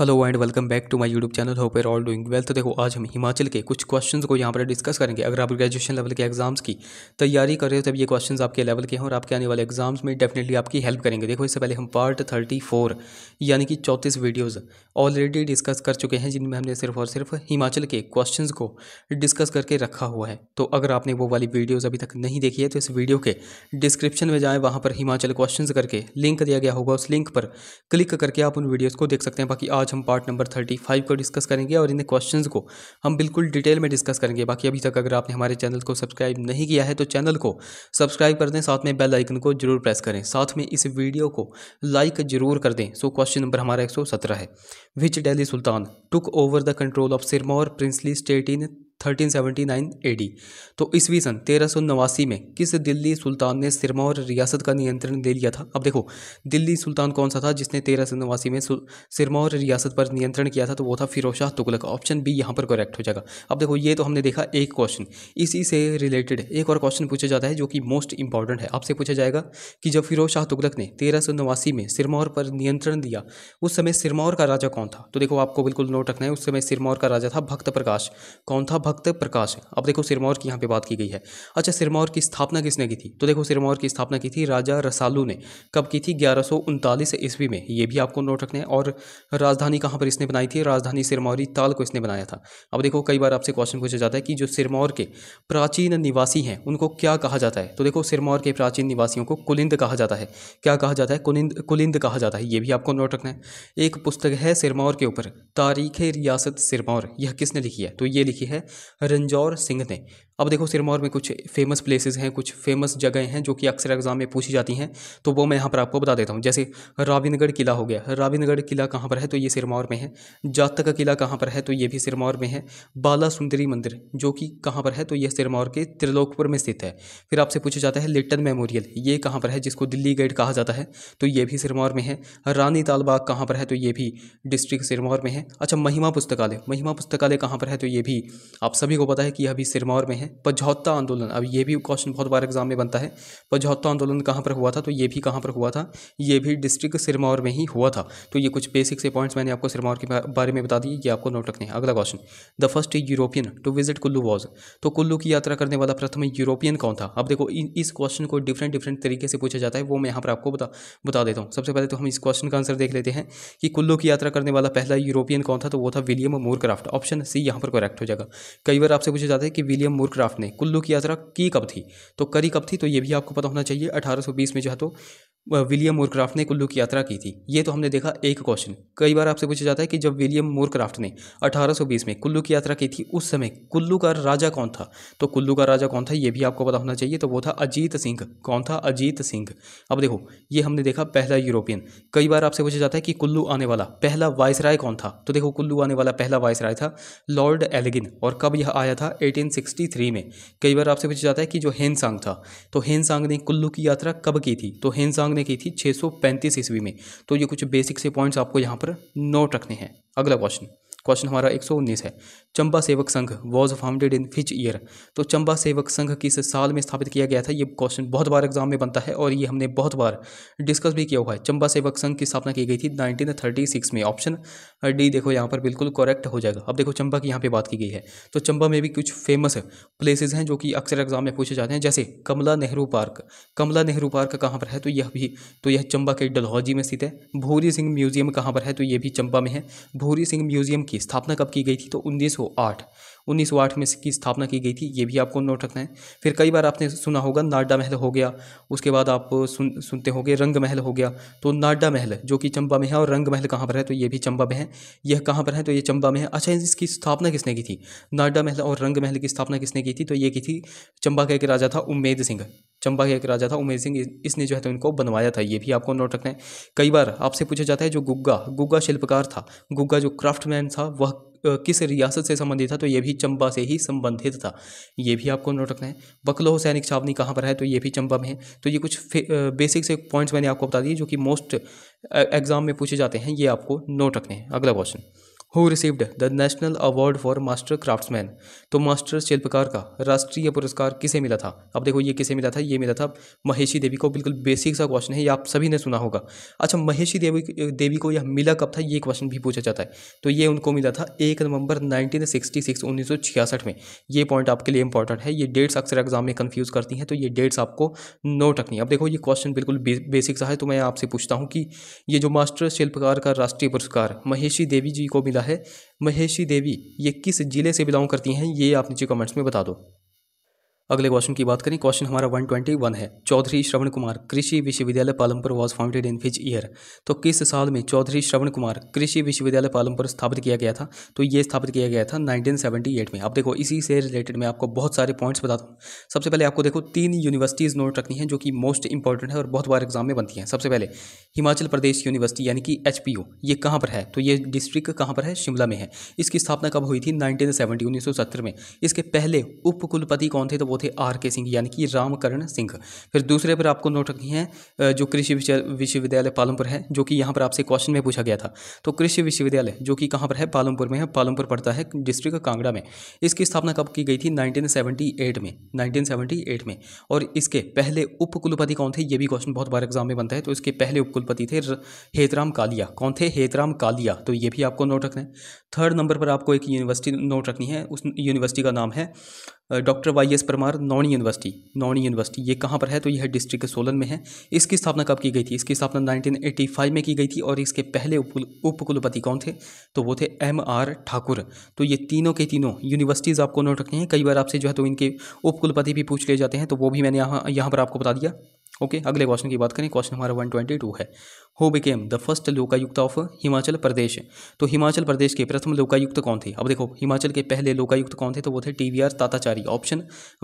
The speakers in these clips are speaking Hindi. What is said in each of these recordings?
hello and welcome back to my YouTube channel hope are all doing well तो देखो आज हम हिमाचल के कुछ क्वेश्चंस को यहाँ पर डिस्कस करेंगे अगर आप ग्रेजुएशन लेवल के एग्जाम्स की तैयारी कर रहे हो तब ये क्वेश्चंस आपके लेवल के हैं और आपके आने वाले एग्जाम्स में डेफिनेटली आपकी हेल्प करेंगे देखो इससे पहले हम पार्ट थर्टी फोर यानी कि चौंतीस वीडियोज़ ऑलरेडी डिस्कस कर चुके हैं जिनमें हमने सिर्फ और सिर्फ हिमाचल के क्वेश्चन को डिस्कस करके रखा हुआ है तो अगर आपने वो वाली वीडियोज़ अभी तक नहीं देखी है तो इस वीडियो के डिस्क्रिप्शन में जाएँ वहाँ पर हिमाचल क्वेश्चन करके लिंक दिया गया होगा उस लिंक पर क्लिक करके आप उन वीडियोज़ को देख सकते हैं बाकी आज हम पार्ट नंबर थर्टी फाइव को डिस्कस करेंगे और इन्हें क्वेश्चंस को हम बिल्कुल डिटेल में डिस्कस करेंगे बाकी अभी तक अगर आपने हमारे चैनल को सब्सक्राइब नहीं किया है तो चैनल को सब्सक्राइब कर दें साथ में बेल आइकन को जरूर प्रेस करें साथ में इस वीडियो को लाइक जरूर कर दें सो क्वेश्चन नंबर हमारा एक है which Delhi sultan took over the control of Sirmaur princely state in 1379 AD तो ईस्वी सन तेरह में किस दिल्ली सुल्तान ने सिरमौर रियासत का नियंत्रण ले लिया था अब देखो दिल्ली सुल्तान कौन सा था जिसने तेरह में सिरमौर रियासत पर नियंत्रण किया था तो वो था फिरोज शाह तुगलक ऑप्शन बी यहाँ पर करेक्ट हो जाएगा अब देखो ये तो हमने देखा एक क्वेश्चन इसी से रिलेटेड एक और क्वेश्चन पूछा जाता है जो कि मोस्ट इंपॉर्टेंट है आपसे पूछा जाएगा कि जब फिरोज शाह तुगलक ने तेरह में सिरमौर पर नियंत्रण दिया उस समय सिरमौर का राजा कौन था तो देखो आपको बिल्कुल नोट रखना है उस समय सिरमौर का राजा था भक्त प्रकाश कौन था भक्त प्रकाश है अब देखो सिरमौर की यहाँ पे बात की गई है अच्छा सिरमौर की स्थापना किसने की थी तो देखो सिरमौर की स्थापना की थी राजा रसालू ने कब की थी ग्यारह सौ ईस्वी में ये भी आपको नोट रखना है और राजधानी कहाँ पर इसने बनाई थी राजधानी सिरमौरी ताल को इसने बनाया था अब देखो कई बार आपसे क्वेश्चन पूछा जाता है कि जो सिरमौर के प्राचीन निवासी हैं उनको क्या कहा जाता है तो देखो सिरमौर के प्राचीन निवासियों को कुलिंद कहा जाता है क्या कहा जाता है कुलिंद कुलिंद कहा जाता है ये भी आपको नोट रखना है एक पुस्तक है सिरमौर के ऊपर तारीख रियासत सिरमौर यह किसने लिखी है तो ये लिखी है रंजौर सिंह ने अब देखो सिरमौर में कुछ फेमस प्लेसेस हैं कुछ फेमस जगहें हैं जो कि अक्सर एग्जाम में पूछी जाती हैं तो वो मैं यहाँ पर आपको बता देता हूँ जैसे राविनगढ़ किला हो गया राविनगढ़ किला कहाँ पर है तो ये सिरमौर में है जातक का किला कहाँ पर है तो ये भी सिरमौर में है बाला सुंदरी मंदिर जो कि कहाँ पर है तो यह सिरमौर के त्रिलोकपुर में स्थित है फिर आपसे पूछा जाता है लिटन मेमोरियल ये कहाँ पर है जिसको दिल्ली गेट कहा जाता है तो ये भी सिरमौर में है रानी तालबाग कहाँ पर है तो ये भी डिस्ट्रिक्ट सिरमौर में है अच्छा महिमा पुस्तकालय महिमा पुस्तकालय कहाँ पर है तो ये भी आप सभी को पता है कि यह भी सिरमौर में है पझौता आंदोलन अब ये भी क्वेश्चन बहुत बार एग्जाम में बनता है पझौता आंदोलन कहाँ पर हुआ था तो ये भी कहाँ पर हुआ था ये भी डिस्ट्रिक्ट सिरमौर में ही हुआ था तो ये कुछ बेसिक से पॉइंट्स मैंने आपको सिरमौर के बारे में बता दिए ये आपको नोट रखने हैं अगला question the first European to visit Kullu was तो कुल्लू की यात्रा करने वाला प्रथम यूरोपियन कौन था अब देखो इस क्वेश्चन को डिफरेंट डिफरेंट तरीके से पूछा जाता है वो मैं यहाँ पर आपको बता बता देता हूँ सबसे पहले तो हम इस क्वेश्चन का आंसर देख लेते हैं कि कुल्लू की यात्रा करने वाला पहला यूरोपियन कौन था तो वो था विलियम मोरक्राफ्ट ऑप्शन सी यहाँ पर करेक्ट हो जाएगा कई बार आपसे पूछा जाता है कि विलियम मोरक्राफ्ट क्राफ्ट ने कुल्लू की यात्रा की कब थी तो करी कब थी तो ये भी आपको पता होना चाहिए 1820 में जो है तो विलियम मोरक्राफ्ट ने कुल्लू की यात्रा की थी ये तो हमने देखा एक क्वेश्चन कई बार आपसे पूछा जाता है कि जब विलियम मोरक्राफ्ट ने 1820 में कुल्लू की यात्रा की थी उस समय कुल्लू का राजा कौन था तो कुल्लू का राजा कौन था ये भी आपको पता होना चाहिए तो वो था अजीत सिंह कौन था अजीत सिंह अब देखो ये हमने देखा पहला यूरोपियन कई बार आपसे पूछा जाता है कि कुल्लू आने वाला पहला वायसराय कौन था तो देखो कुल्लू आने वाला पहला वायसराय था लॉर्ड एलेगिन और कब यह आया था एटीन थ्री में कई बार आपसे पूछा जाता है कि जो हेन सांग था तो हेन सांग ने कुल्लू की यात्रा कब की थी तो हेन सांग ने की थी पैंतीस ईस्वी में तो ये कुछ बेसिक से पॉइंट्स आपको यहाँ पर नोट रखने हैं अगला क्वेश्चन क्वेश्चन हमारा एक सौ उन्नीस है Chamba Sevak Sangh was founded in which year तो चंबा सेवक संघ किस साल में स्थापित किया गया था ये क्वेश्चन बहुत बार एग्जाम में बनता है और ये हमने बहुत बार डिस्कस भी किया हुआ है चंबा सेवक संघ की स्थापना की गई थी नाइनटीन थर्टी सिक्स में ऑप्शन डी देखो यहाँ पर बिल्कुल करेक्ट हो जाएगा अब देखो चंबा की यहाँ पर बात की गई है तो चंबा में भी कुछ फेमस प्लेसेज हैं जो कि अक्सर एग्जाम में पूछे जाते हैं जैसे कमला नेहरू पार्क कमला नेहरू पार्क कहाँ पर है तो यह भी तो यह चंबा के डलहौजी में स्थित है भूरी सिंह म्यूजियम कहाँ पर है तो ये भी चंबा में है भूरी सिंह म्यूजियम की स्थापना कब की गई थी तो 1908 उन्नीस में इसकी स्थापना की गई थी ये भी आपको नोट रखना है फिर कई बार आपने सुना होगा नाडा महल हो गया उसके बाद आप सुन सुनते होंगे रंग महल हो गया तो नाडा महल जो कि चंबा में है और रंग महल कहाँ पर है तो ये भी चंबा में है यह कहाँ पर है तो ये चंबा में है अच्छा इसकी स्थापना किसने की थी नाडा महल और रंग महल की स्थापना किसने की थी तो ये की थी चंबा का एक राजा था उम्मेद सिंह चंबा का एक राजा था उमेद सिंह इसने जो है तो इनको बनवाया था ये भी आपको नोट रखना है कई बार आपसे पूछा जाता है जो गुग्गा गुग्गा शिल्पकार था गुग्गा जो क्राफ्टमैन था वह किस रियासत से संबंधित था तो ये भी चंबा से ही संबंधित था ये भी आपको नोट रखना है बकलोह सैनिक छावनी कहाँ पर है तो ये भी चंबा में है तो ये कुछ बेसिक से पॉइंट्स मैंने आपको बता दिए जो कि मोस्ट एग्जाम में पूछे जाते हैं ये आपको नोट रखने हैं अगला question who received the national award for master craftsman तो मास्टर शिल्पकार का राष्ट्रीय पुरस्कार किसे मिला था अब देखो ये किसे मिला था ये मिला था महेशी देवी को बिल्कुल बेसिक सा क्वेश्चन है ये आप सभी ने सुना होगा अच्छा महेशी देवी देवी को यह मिला कब था ये क्वेश्चन भी पूछा जाता है तो ये उनको मिला था एक नवंबर नाइनटीन सिक्सटी सिक्स उन्नीस सौ छियासठ में ये पॉइंट आपके लिए इंपॉर्टेंट है ये डेट्स अक्सर एग्जाम में कन्फ्यूज़ करती हैं तो ये डेट्स आपको नोट रखनी है अब देखो ये क्वेश्चन बिल्कुल बेसिक सा है तो मैं आपसे पूछता हूँ कि ये जो मास्टर शिल्पकार का राष्ट्रीय पुरस्कार महेशी देवी जी को मिला है महेशी देवी ये किस ज़िले से बिलोंग करती हैं ये आप नीचे कमेंट्स में बता दो अगले क्वेश्चन की बात करें क्वेश्चन हमारा 121 है चौधरी श्रवण Kumar Krishi Vishwavidyalaya Palampur was founded in which year तो किस साल में चौधरी श्रवण कुमार कृषि विश्वविद्यालय पालमपुर स्थापित किया गया था तो ये स्थापित किया गया था 1978 में आप देखो इसी से रिलेटेड मैं आपको बहुत सारे पॉइंट्स बताता हूँ सबसे पहले आपको देखो तीन यूनिवर्सिटीज़ नोट रखनी है जो कि मोस्ट इंपॉर्टेंट है और बहुत बार एग्जाम में बनती हैं सबसे पहले हिमाचल प्रदेश यूनिवर्सिटी यानी कि एच ये कहाँ पर है तो ये डिस्ट्रिक्ट कहाँ पर है शिमला में है इसकी स्थापना कब हुई थी नाइनटीन सेवेंटी में इसके पहले उपकुलपति कौन थे तो वो थे आर के सिंह यानी कि रामकरण सिंह फिर दूसरे पर आपको नोट रखनी है जो कृषि विश्वविद्यालय पालमपुर है जो कि यहाँ पर आपसे क्वेश्चन में पूछा गया था तो कृषि विश्वविद्यालय जो कि कहाँ पर है पालमपुर में है पालमपुर पड़ता है डिस्ट्रिक्ट कांगड़ा में इसकी स्थापना कब की गई थी नाइनटीन में नाइनटीन में और इसके पहले उपकुलपति कौन थे ये भी क्वेश्चन बहुत बार एग्जाम में बनता है तो इसके पहले उपकुलपति थे हेतराम कालिया कौन थे हेतराम कालिया तो ये भी आपको नोट रखना है थर्ड नंबर पर आपको एक यूनिवर्सिटी नोट रखनी है उस यूनिवर्सिटी का नाम है डॉक्टर वाई एस परमार नौनी यूनिवर्सिटी नौणी यूनिवर्सिटी ये कहाँ पर है तो यह डिस्ट्रिक्ट सोलन में है इसकी स्थापना कब की गई थी इसकी स्थापना 1985 में की गई थी और इसके पहले उपकुलपति कौन थे तो वो थे एम आर ठाकुर तो ये तीनों के तीनों यूनिवर्सिटीज़ आपको नोट रखनी है कई बार आपसे जो है तो इनके उपकुलपति भी पूछ लिए जाते हैं तो वो भी मैंने यहाँ यहाँ पर आपको बता दिया ओके okay, अगले क्वेश्चन की बात करें क्वेश्चन हमारा वन ट्वेंटी टू है who became the first Lokayukta of Himachal Pradesh तो हिमाचल प्रदेश के प्रथम लोकायुक्त कौन थे अब देखो हिमाचल के पहले लोकायुक्त कौन थे तो वो थे T V R Tatachari option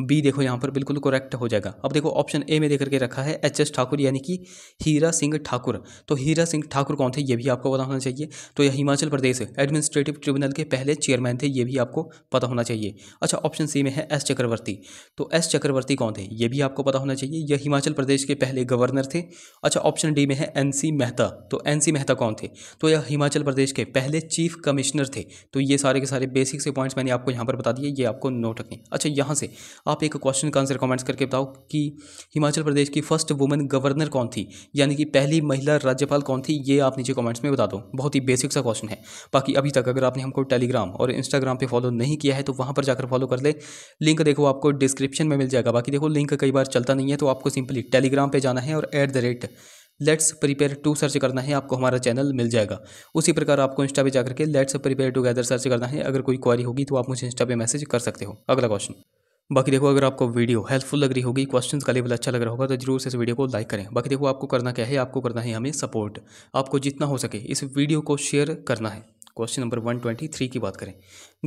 B देखो यहाँ पर बिल्कुल करेक्ट हो जाएगा अब देखो ऑप्शन ए में देख करके रखा है एच एस ठाकुर यानी कि हीरा सिंह ठाकुर तो हीरा सिंह ठाकुर कौन थे ये भी आपको पता होना चाहिए तो यह हिमाचल प्रदेश एडमिनिस्ट्रेटिव ट्रिब्यूनल के पहले चेयरमैन थे ये भी आपको पता होना चाहिए अच्छा ऑप्शन सी में है एस चक्रवर्ती तो एस चक्रवर्ती कौन थे ये भी आपको पता होना चाहिए यह हिमाचल प्रदेश के पहले गवर्नर थे अच्छा ऑप्शन डी में है एनसी मेहता तो एनसी मेहता कौन थे तो यह हिमाचल प्रदेश के पहले चीफ कमिश्नर थे तो ये सारे के सारे बेसिक से पॉइंट्स मैंने आपको यहाँ पर बता दिए ये आपको नोट रखें अच्छा यहाँ से आप एक क्वेश्चन का आंसर कॉमेंट्स करके बताओ कि हिमाचल प्रदेश की फर्स्ट वुमेन गवर्नर कौन थी यानी कि पहली महिला राज्यपाल कौन थी ये आप नीचे कॉमेंट्स में बता दो बहुत ही बेसिक सा क्वेश्चन है बाकी अभी तक अगर आपने हमको टेलीग्राम और इंस्टाग्राम पर फॉलो नहीं किया है तो वहाँ पर जाकर फॉलो कर ले लिंक देखो आपको डिस्क्रिप्शन में मिल जाएगा बाकी देखो लिंक कई बार चलता नहीं है तो आपको सिंपली टेलीग्राम टेलीग्राम पे जाना है और at the rate let's prepare to search करना है आपको हमारा चैनल मिल जाएगा उसी प्रकार आपको इंस्टा पे जाकर के लेट्स प्रिपेयर टुगेदर सर्च करना है अगर कोई क्वारी होगी तो आप मुझे इंस्टा पे मैसेज कर सकते हो अगला क्वेश्चन बाकी देखो अगर आपको वीडियो हेल्पफुल लग रही होगी क्वेश्चंस का लेवल अच्छा लग रहा होगा तो जरूर से इस वीडियो को लाइक करें बाकी देखो आपको करना क्या है आपको करना है हमें सपोर्ट आपको जितना हो सके इस वीडियो को शेयर करना है question number one twenty three की बात करें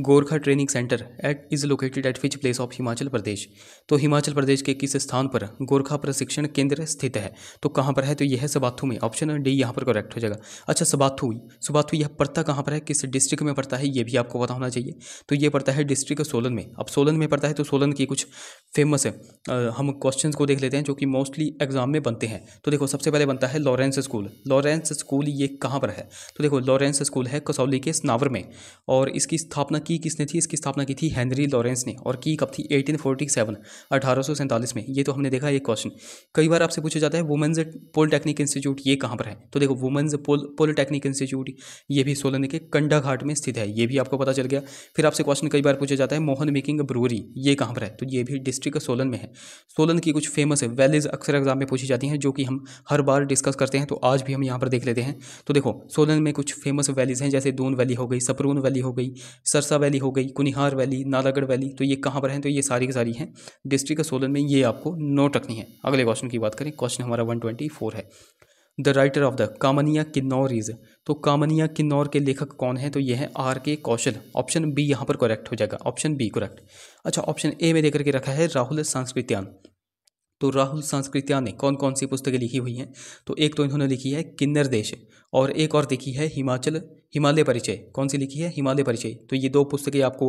Gorkha training centre at is located at which place of Himachal Pradesh तो हिमाचल प्रदेश के किस स्थान पर गोरखा प्रशिक्षण केंद्र स्थित है तो कहाँ पर है तो यह है सबाथू में ऑप्शन डी यहाँ पर करेक्ट हो जाएगा अच्छा सबाथू सबाथू यह पड़ता कहाँ पर है किस डिस्ट्रिक्ट में पड़ता है ये भी आपको पता होना चाहिए तो ये पड़ता है डिस्ट्रिक्ट सोलन में अब सोलन में पड़ता है तो सोलन की कुछ फेमस हम क्वेश्चन को देख लेते हैं जो कि मोस्टली एग्जाम में बनते हैं तो देखो सबसे पहले बनता है लॉरेंस स्कूल लॉरेंस स्कूल ये कहाँ पर है तो देखो लॉरेंस स्कूल है कसौली के स्नावर में और इसकी स्थापना की किसने थी इसकी स्थापना की थी हेनरी लॉरेंस ने और की कब थी 1847 सैंतालीस में ये तो हमने देखा एक क्वेश्चन कई बार आपसे पूछा जाता है वुमेंस पॉलिटेक्निक इंस्टीट्यूट ये कहाँ पर है तो देखो वुमेंस पॉलिटेक्निक इंस्टीट्यूट ये भी सोलन के कंडा घाट में स्थित है ये भी आपको पता चल गया फिर आपसे क्वेश्चन कई बार पूछा जाता है मोहन मेकिंग ब्रूरी ये कहाँ पर है तो ये भी डिस्ट्रिक्ट सोलन में है सोलन की कुछ फेमस वैलीज अक्सर एग्जाम में पूछी जाती हैं जो कि हम हर बार डिस्कस करते हैं तो आज भी हम यहाँ पर देख लेते हैं तो देखो सोलन में कुछ फेमस वैलीज़ हैं जैसे दून वैली हो गई सपरून वैली हो गई सरस सरसा वैली हो गई कुनिहार वैली नालागढ़ वैली तो ये कहाँ पर हैं तो ये सारी की सारी हैं डिस्ट्रिक्ट सोलन में ये आपको नोट रखनी है अगले क्वेश्चन की बात करें क्वेश्चन हमारा वन ट्वेंटी फोर है the writer of the Kamnia Kinnaur is तो कामनिया किन्नौर के लेखक कौन है तो ये है आर के कौशल ऑप्शन बी यहाँ पर करेक्ट हो जाएगा ऑप्शन बी करेक्ट अच्छा ऑप्शन ए में देकर के रखा है राहुल सांस्कृत्यान तो राहुल सांस्कृत्या ने कौन कौन सी पुस्तकें लिखी हुई हैं तो एक तो इन्होंने लिखी है किन्नर देश और एक और लिखी है हिमाचल हिमालय परिचय कौन सी लिखी है हिमालय परिचय तो ये दो पुस्तकें आपको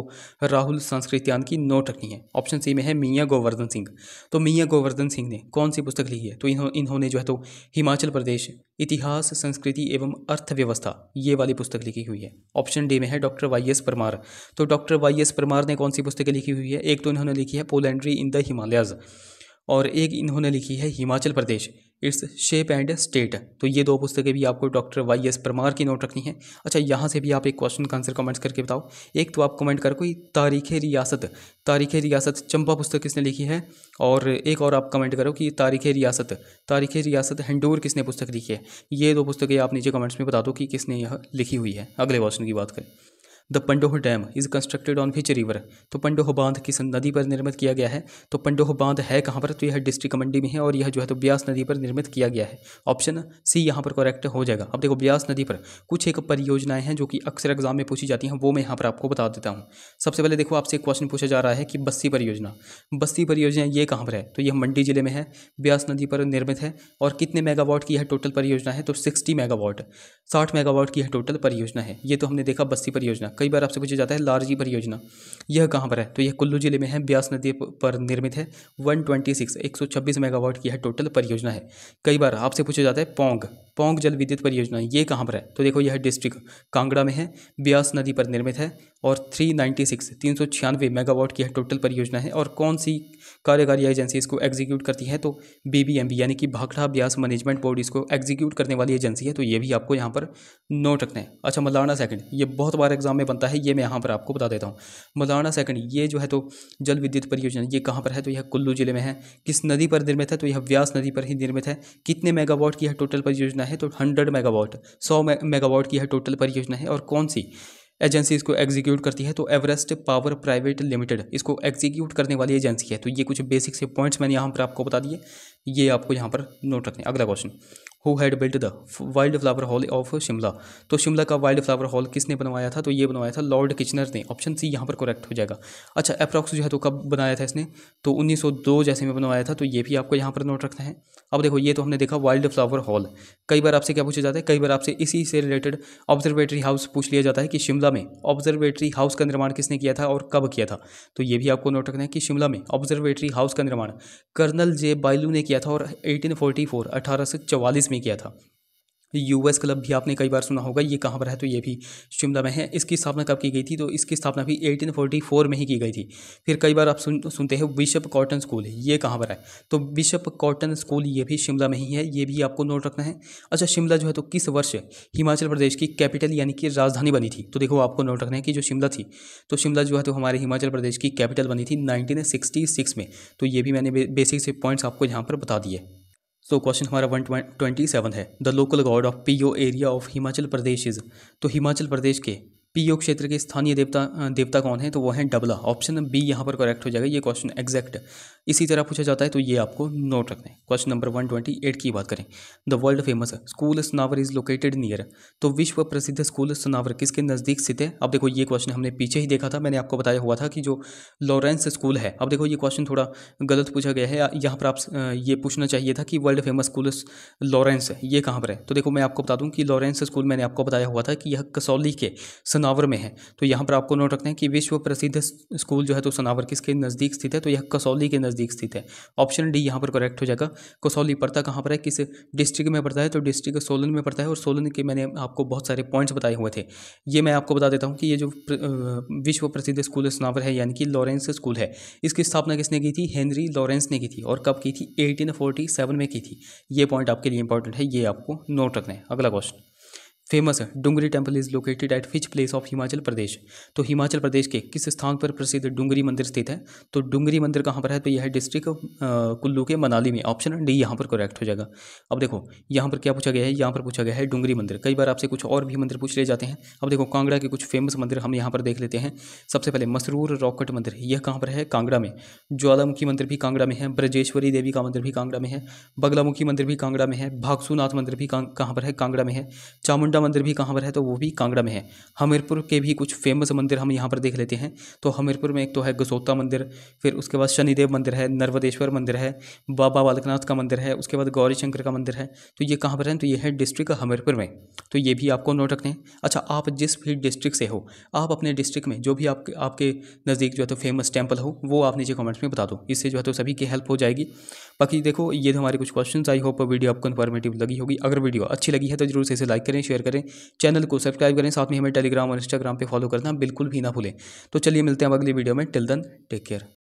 राहुल संस्कृत्यान की नोट रखनी है ऑप्शन सी में है मियाँ गोवर्धन सिंह तो मियाँ गोवर्धन सिंह ने कौन सी पुस्तक लिखी है तो इन्हों इन्होंने जो है तो हिमाचल प्रदेश इतिहास संस्कृति एवं अर्थव्यवस्था ये वाली पुस्तक लिखी हुई है ऑप्शन डी में है डॉक्टर वाई एस परमार तो डॉक्टर वाई एस परमार ने कौन सी पुस्तकें लिखी हुई है एक तो इन्होंने लिखी है पोलेंड्री इन द हिमालयाज़ और एक इन्होंने लिखी है Himachal Pradesh its shape and state तो ये दो पुस्तकें भी आपको डॉक्टर वाई एस परमार की नोट रखनी है अच्छा यहाँ से भी आप एक क्वेश्चन का आंसर कमेंट्स करके बताओ एक तो आप कमेंट कर कोई तारीख़ रियासत तारीख़ रियासत चंपा पुस्तक किसने लिखी है और एक और आप कमेंट करो कि तारीख़ रियासत तारीख़ रियासत हंडूर किसने पुस्तक लिखी है ये दो पुस्तकें आप नीचे कमेंट्स में बता दो कि किसने यह लिखी हुई है अगले क्वेश्चन की बात करें the Pandoh dam is constructed on which river तो पंडोह बांध किस नदी पर निर्मित किया गया है तो पंडोह बांध है कहाँ पर तो यह डिस्ट्रिक्ट मंडी में है और यह जो है तो ब्यास नदी पर निर्मित किया गया है ऑप्शन सी यहाँ पर करेक्ट हो जाएगा अब देखो ब्यास नदी पर कुछ एक परियोजनाएं हैं जो कि अक्सर एग्जाम में पूछी जाती हैं वो मैं यहाँ पर आपको बता देता हूँ सबसे पहले देखो आपसे क्वेश्चन पूछा जा रहा है कि बस्ती परियोजना बस्ती परियोजना ये कहाँ पर है तो यह मंडी जिले में है ब्यास नदी पर निर्मित है और कितने मेगावाट की यह टोटल परियोजना है तो सिक्सटी मेगावाट साठ मेगावाट की यह टोटल परियोजना है ये तो हमने देखा बस्ती परियोजना कई बार आपसे पूछा जाता है लारजी परियोजना यह कहाँ पर है तो यह कुल्लू जिले में है ब्यास नदी पर निर्मित है वन ट्वेंटी सिक्स एक सौ छब्बीस मेगावाट की यह टोटल परियोजना है कई बार आपसे पूछा जाता है पोंग पोंग जल विद्युत परियोजना ये कहाँ पर है तो देखो यह डिस्ट्रिक्ट कांगड़ा में है ब्यास नदी पर निर्मित है और थ्री नाइन्टी सिक्स तीन सौ छियानवे मेगावाट की यह टोटल परियोजना है और कौन सी कार्यकारी एजेंसी इसको एग्जीक्यूट करती है तो बी यानी कि भाखड़ा ब्यास मैनेजमेंट बोर्ड इसको एग्जीक्यूट करने वाली एजेंसी है तो ये भी आपको यहाँ पर नोट रखना है अच्छा मलाना सेकंड ये बहुत बार एग्जाम में बनता है ये मैं यहाँ पर आपको बता देता हूँ मदाना सेकंड ये जो है तो जल विद्युत परियोजना ये कहाँ पर है तो यह कुल्लू जिले में है किस नदी पर निर्मित है तो यह व्यास नदी पर ही निर्मित है कितने मेगावाट की यह टोटल परियोजना है तो हंड्रेड मेगावाट सौ मेगावाट की यह टोटल परियोजना है और कौन सी एजेंसी इसको एग्जीक्यूट करती है तो एवरेस्ट पावर प्राइवेट लिमिटेड इसको एग्जीक्यूट करने वाली एजेंसी है तो ये कुछ बेसिक से पॉइंट्स मैंने यहाँ पर आपको बता दिए ये आपको यहाँ पर नोट रखने अगला question who had built the wild flower hall of Shimla तो शिमला का वाइल्ड फ्लावर हॉल किसने बनवाया था तो ये बनवाया था लॉर्ड किचनर ने ऑप्शन सी यहाँ पर करेक्ट हो जाएगा अच्छा अप्रॉक्स जो है तो कब बनाया था इसने तो 1902 जैसे में बनवाया था तो ये भी आपको यहाँ पर नोट रखना है अब देखो ये तो हमने देखा वाइल्ड फ्लावर हॉल कई बार आपसे क्या पूछा जाता है कई बार आपसे इसी से रिलेटेड ऑब्जर्वेटरी हाउस पूछ लिया जाता है कि शिमला में ऑब्जर्वेटरी हाउस का निर्माण किसने किया था और कब किया था तो ये भी आपको नोट रखना है कि शिमला में ऑब्जर्वेटरी हाउस का निर्माण कर्नल जे बाइलू ने किया था और एटीन फोर्टी में किया था यूएस क्लब भी आपने कई बार सुना होगा ये कहाँ पर है तो ये भी शिमला में है इसकी स्थापना कब की गई थी तो इसकी स्थापना भी 1844 में ही की गई थी फिर कई बार आप सुन सुनते हैं बिशप कॉटन स्कूल ये कहाँ पर है तो बिशप कॉटन स्कूल ये भी शिमला में ही है ये भी आपको नोट रखना है अच्छा शिमला जो है तो किस वर्ष हिमाचल प्रदेश की कैपिटल यानी कि राजधानी बनी थी तो देखो आपको नोट रखना है कि जो शिमला थी तो शिमला जो है तो हमारे हिमाचल प्रदेश की कैपिटल बनी थी नाइनटीन में तो ये भी मैंने बेसिक से पॉइंट्स आपको यहाँ पर बता दिए तो क्वेश्चन हमारा वन ट्वेंटी सेवन है the local god of P O area of Himachal Pradesh is तो हिमाचल प्रदेश के पी योग क्षेत्र के स्थानीय देवता देवता कौन है तो वो है डबला ऑप्शन बी यहाँ पर करेक्ट हो जाएगा ये क्वेश्चन एग्जैक्ट इसी तरह पूछा जाता है तो ये आपको नोट रखना है question number one twenty eight की बात करें the world famous school Sanawar is located near तो विश्व प्रसिद्ध स्कूल सनावर किसके नज़दीक स्थित है अब देखो ये क्वेश्चन हमने पीछे ही देखा था मैंने आपको बताया हुआ था कि जो लॉरेंस स्कूल है अब देखो ये क्वेश्चन थोड़ा गलत पूछा गया है यहाँ पर आप ये पूछना चाहिए था कि वर्ल्ड फेमस स्कूल लॉरेंस ये कहाँ पर है तो देखो मैं आपको बता दूँ कि लॉरेंस स्कूल मैंने आपको बताया हुआ था कि यह कसौली के सनावर में है तो यहाँ पर आपको नोट रखना है कि विश्व प्रसिद्ध स्कूल जो है तो सनावर किसके नज़दीक स्थित है तो यह कसौली के नज़दीक स्थित है ऑप्शन डी यहाँ पर करेक्ट हो जाएगा कसौली पड़ता कहाँ पर है किस डिस्ट्रिक्ट में पड़ता है तो डिस्ट्रिक्ट सोलन में पड़ता है और सोलन के मैंने आपको बहुत सारे पॉइंट्स बताए हुए थे ये मैं आपको बता देता हूँ कि ये जो विश्व प्रसिद्ध स्कूल सनावर है यानी कि लॉरेंस स्कूल है इसकी स्थापना किसने की थी हेनरी लॉरेंस ने की थी और कब की थी एटीन में की थी ये पॉइंट आपके लिए इंपॉर्टेंट है ये आपको नोट रखना है अगला question famous Dungri temple is located at which place of Himachal Pradesh तो हिमाचल प्रदेश के किस स्थान पर प्रसिद्ध डुंगरी मंदिर स्थित है तो डुंगरी मंदिर कहाँ पर है तो यह डिस्ट्रिक्ट कुल्लू के मनाली में ऑप्शन डी यहाँ पर करेक्ट हो जाएगा अब देखो यहाँ पर क्या पूछा गया है यहाँ पर पूछा गया है डुंगरी मंदिर कई बार आपसे कुछ और भी मंदिर पूछ ले जाते हैं अब देखो कांगड़ा के कुछ फेमस मंदिर हम यहाँ पर देख लेते हैं सबसे पहले मसरूर रॉकेट मंदिर यह कहाँ पर है कांगड़ा में ज्वालामुखी मंदिर भी कांगड़ा में है ब्रजेश्वरी देवी का मंदिर भी कांगड़ा में है बगलामुखी मंदिर भी कांगड़ा में है भागसूनाथ मंदिर भी कहाँ पर है कांगड़ा में है चामुंडा मंदिर भी कहाँ पर है तो वो भी कांगड़ा में है हमीरपुर के भी कुछ फेमस मंदिर हम यहाँ पर देख लेते हैं तो हमीरपुर में एक तो है गसोता मंदिर फिर उसके बाद शनिदेव मंदिर है नर्वदेश्वर मंदिर है बाबा बालकनाथ का मंदिर है उसके बाद गौरी शंकर का मंदिर है तो ये कहाँ पर है तो ये है डिस्ट्रिक्ट हमीरपुर में तो ये भी आपको नोट रखने अच्छा आप जिस भी डिस्ट्रिक्ट से हो आप अपने डिस्ट्रिक्ट में जो भी आपके आपके नज़दीक जो है तो फेमस टेम्पल हो वो आप नीचे कॉमेंट्स में बता दो इससे जो है तो सभी की हेल्प हो जाएगी बाकी देखो ये तो हमारे कुछ क्वेश्चन आई होप वीडियो आपको इन्फॉर्मेटिव लगी होगी अगर वीडियो अच्छी लगी है तो जरूर इसे लाइक करें शेयर करें करें चैनल को सब्सक्राइब करें साथ में हमें टेलीग्राम और इंस्टाग्राम पर फॉलो करना बिल्कुल भी ना भूलें तो चलिए मिलते हैं अगली वीडियो में टिल दन टेक केयर